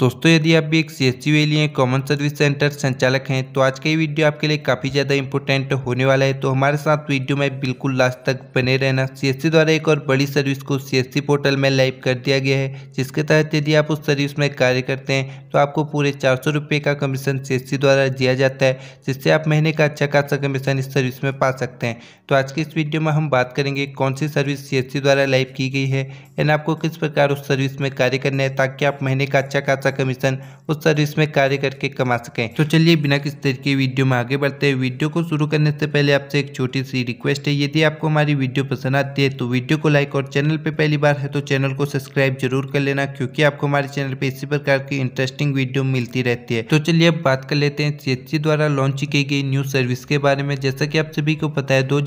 दोस्तों यदि आप भी एक सी एस सी हैं कॉमन सर्विस सेंटर संचालक हैं तो आज का ये वीडियो आपके लिए काफ़ी ज़्यादा इंपॉर्टेंट होने वाला है तो हमारे साथ वीडियो में बिल्कुल लास्ट तक बने रहना सी द्वारा एक और बड़ी सर्विस को सी पोर्टल में लाइव कर दिया गया है जिसके तहत यदि आप उस सर्विस में कार्य करते हैं तो आपको पूरे चार सौ का कमीशन सी द्वारा दिया जाता है जिससे आप महीने का अच्छा खासा कमीशन इस सर्विस में पा सकते हैं तो आज की इस वीडियो में हम बात करेंगे कौन सी सर्विस सी द्वारा लाइव की गई है एंड आपको किस प्रकार उस सर्विस में कार्य करना है ताकि आप महीने का अच्छा खासा खासा कमीशन उस सर्विस में कार्य करके कमा सकें तो चलिए बिना किस तरह के वीडियो में आगे बढ़ते हैं वीडियो को शुरू करने से पहले आपसे एक छोटी सी रिक्वेस्ट है यदि आपको हमारी वीडियो पसंद आती है तो वीडियो को लाइक और चैनल पर पहली बार है तो चैनल को सब्सक्राइब जरूर कर लेना क्योंकि आपको हमारे चैनल पर इसी प्रकार की इंटरेस्टिंग वीडियो मिलती रहती है तो चलिए अब बात कर लेते हैं सी द्वारा लॉन्च की गई न्यू सर्विस के बारे में जैसा कि आप सभी को पता है दो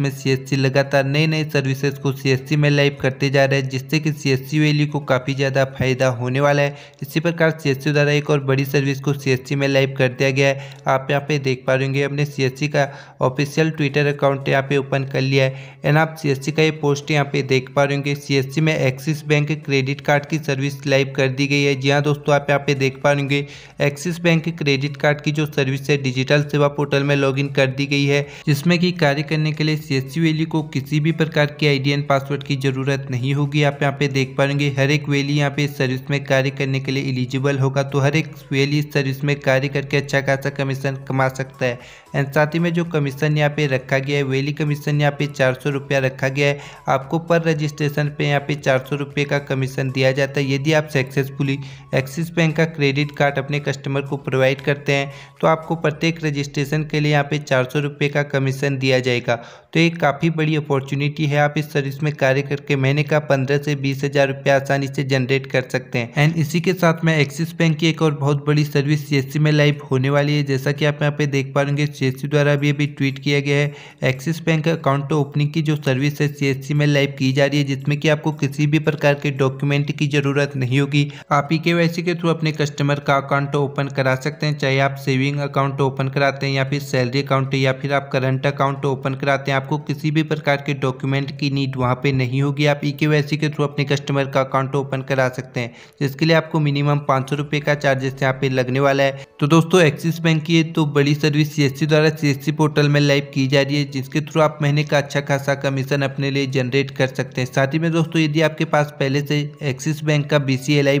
में सीएससी लगातार नए नए सर्विसेज को सी में लाइव करते जा रहे हैं जिससे कि सी वैली को काफ़ी ज़्यादा फायदा होने वाला है इसी प्रकार सी द्वारा एक और बड़ी सर्विस को सी में लाइव कर दिया गया है आप यहाँ पे देख पा रहे होंगे हमने सी का ऑफिशियल ट्विटर अकाउंट यहाँ पे ओपन कर लिया है एंड आप सी का ये पोस्ट यहाँ पे देख पा रहे होंगे सी में एक्सिस बैंक क्रेडिट कार्ड की सर्विस लाइव कर दी गई है जी हाँ दोस्तों आप यहाँ पे देख पा रहे होंगे एक्सिस बैंक क्रेडिट कार्ड की जो सर्विस है डिजिटल सेवा पोर्टल में इन कर दी गई है जिसमें कि कार्य करने के लिए सी वैली को किसी भी प्रकार की डी एंड पासवर्ड की जरूरत नहीं होगी आप यहाँ पे देख पाएंगे हर एक वैली यहाँ पे सर्विस में कार्य करने के लिए एलिजिबल होगा तो हर एक वेली सर्विस में कार्य करके अच्छा खासा कमीशन कमा सकता है एंड साथ ही में जो कमीशन यहाँ पे रखा गया है वेली कमीशन यहाँ पे चार सौ रुपया रखा गया है आपको पर रजिस्ट्रेशन पे यहाँ पे चार सौ रुपये का कमीशन दिया जाता है यदि आप सक्सेसफुली एक्सिस बैंक का क्रेडिट कार्ड अपने कस्टमर को प्रोवाइड करते हैं तो आपको प्रत्येक रजिस्ट्रेशन के लिए यहाँ पे चार सौ रुपये का कमीशन दिया जाएगा तो ये काफ़ी बड़ी अपॉर्चुनिटी है आप इस सर्विस में कार्य करके महीने का पंद्रह से बीस हज़ार रुपया आसानी से जनरेट कर सकते हैं एंड इसी के साथ साथ में एक्सिस बैंक की एक और बहुत बड़ी सर्विस सी में लाइव होने वाली है जैसा कि आप यहाँ पे देख पा रहे हैं सी द्वारा भी अभी ट्वीट किया गया है एक्सिस बैंक अकाउंट ओपनिंग की जो सर्विस है सी में लाइव की जा रही है जिसमें कि आपको किसी भी प्रकार के डॉक्यूमेंट की जरूरत नहीं होगी आप ई के, के थ्रू अपने कस्टमर का अकाउंट ओपन करा सकते हैं चाहे आप सेविंग अकाउंट ओपन कराते हैं या फिर सैलरी अकाउंट या फिर आप करंट अकाउंट ओपन कराते हैं आपको किसी भी प्रकार के डॉक्यूमेंट की नीड वहाँ पर नहीं होगी आप ई के थ्रू अपने कस्टमर का अकाउंट ओपन करा सकते हैं जिसके लिए आपको मिनिमम मिनिमम पाँच सौ रुपये का चार्जेस यहाँ पे लगने वाला है तो दोस्तों एक्सिस बैंक की तो बड़ी सर्विस सी द्वारा सी पोर्टल में लाइव की जा रही है जिसके थ्रू आप महीने का अच्छा खासा कमीशन अपने लिए जनरेट कर सकते हैं साथ ही में दोस्तों यदि आपके पास पहले से एक्सिस बैंक का बी सी है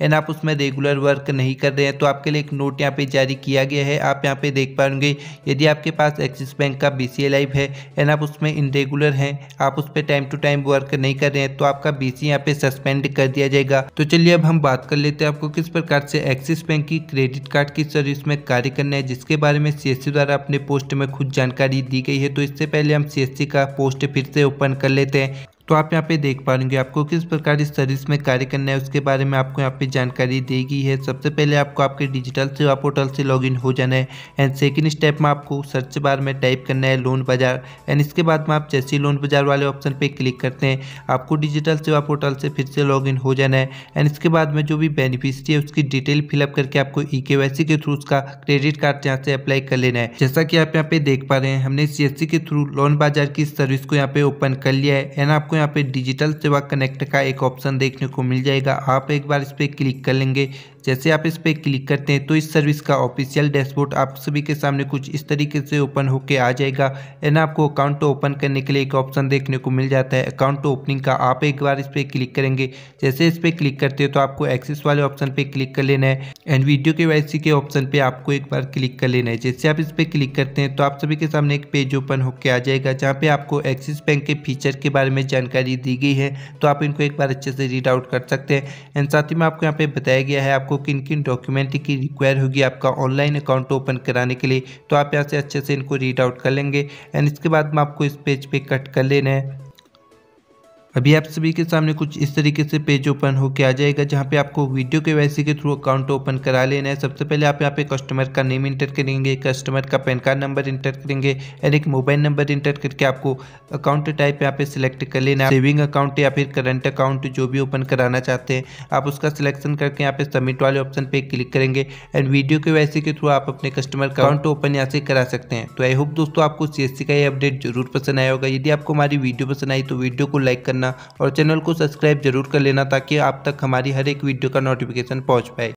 एंड आप उसमें रेगुलर वर्क नहीं कर रहे हैं तो आपके लिए एक नोट यहाँ पे जारी किया गया है आप यहाँ पे देख पाएंगे यदि आपके पास एक्सिस बैंक का बी सी लाइव है एंड आप उसमें इनरेगुलर हैं आप उस पर टाइम टू टाइम वर्क नहीं कर रहे हैं तो आपका बी सी यहाँ पे सस्पेंड कर दिया जाएगा तो चलिए अब हम बात कर लेते हैं सकते आपको किस प्रकार से एक्सिस बैंक की क्रेडिट कार्ड की सर्विस में कार्य करना है जिसके बारे में सी द्वारा अपने पोस्ट में खुद जानकारी दी गई है तो इससे पहले हम सी का पोस्ट फिर से ओपन कर लेते हैं तो आप यहाँ पे देख पा रहे आपको किस प्रकार इस सर्विस में कार्य करना है उसके बारे में आपको यहाँ पे जानकारी दी गई है सबसे पहले आपको आपके डिजिटल सेवा पोर्टल से लॉगिन हो जाना है एंड सेकंड स्टेप में आपको सर्च बार में टाइप करना है लोन बाजार एंड इसके बाद में आप जैसे लोन बाजार वाले ऑप्शन पर क्लिक करते हैं आपको डिजिटल सेवा पोर्टल से फिर से लॉग हो जाना है एंड इसके बाद में जो भी बेनिफिशरी है उसकी डिटेल फिलअप करके आपको ई e के थ्रू उसका क्रेडिट कार्ड यहाँ से अप्लाई कर लेना है जैसा कि आप यहाँ पे देख पा रहे हैं हमने सी के थ्रू लोन बाजार की सर्विस को यहाँ पे ओपन कर लिया है एंड आपको आपको यहाँ पे डिजिटल सेवा कनेक्ट का एक ऑप्शन देखने को मिल जाएगा आप एक बार इस पर क्लिक कर लेंगे जैसे आप इस पर क्लिक करते हैं तो इस सर्विस का ऑफिशियल डैशबोर्ड आप सभी के सामने कुछ इस तरीके से ओपन होकर आ जाएगा एंड आपको अकाउंट ओपन करने के लिए एक ऑप्शन देखने को मिल जाता है अकाउंट ओपनिंग का आप एक बार इस पर क्लिक करेंगे जैसे इस पर क्लिक करते हैं तो आपको एक्सेस वाले ऑप्शन पर क्लिक कर लेना है एंड वीडियो के वाई के ऑप्शन पर आपको एक बार क्लिक कर लेना है जैसे आप इस पर क्लिक करते हैं तो आप सभी के सामने एक पेज ओपन होकर आ जाएगा जहाँ पे आपको एक्सिस बैंक के फीचर के बारे में जानकारी दी गई है तो आप इनको एक बार अच्छे से रीड आउट कर सकते हैं एंड साथ ही में आपको यहाँ पर बताया गया है आपको आपको किन किन डॉक्यूमेंट की रिक्वायर होगी आपका ऑनलाइन अकाउंट ओपन कराने के लिए तो आप यहाँ से अच्छे से इनको रीड आउट कर लेंगे एंड इसके बाद में आपको इस पेज पे कट कर लेना है अभी आप सभी के सामने कुछ इस तरीके से पेज ओपन होकर आ जाएगा जहाँ पे आपको वीडियो के वैसी के थ्रू अकाउंट ओपन करा लेना है सबसे पहले आप यहाँ पे कस्टमर का नेम इंटर करेंगे कस्टमर का पैन कार्ड नंबर इंटर करेंगे एंड एक मोबाइल नंबर इंटर करके आपको अकाउंट टाइप यहाँ पे सिलेक्ट कर लेना सेविंग अकाउंट या फिर करंट अकाउंट जो भी ओपन कराना चाहते हैं आप उसका सिलेक्शन करके यहाँ पे सबमिट वाले ऑप्शन पर क्लिक करेंगे एंड वीडियो के वैसी के थ्रू आप अपने कस्टमर का अकाउंट ओपन यहाँ से करा सकते हैं तो आई होप दोस्तों आपको सी का ये अपडेट जरूर पसंद आया होगा यदि आपको हमारी वीडियो पसंद आई तो वीडियो को लाइक करना करना और चैनल को सब्सक्राइब जरूर कर लेना ताकि आप तक हमारी हर एक वीडियो का नोटिफिकेशन पहुँच पाए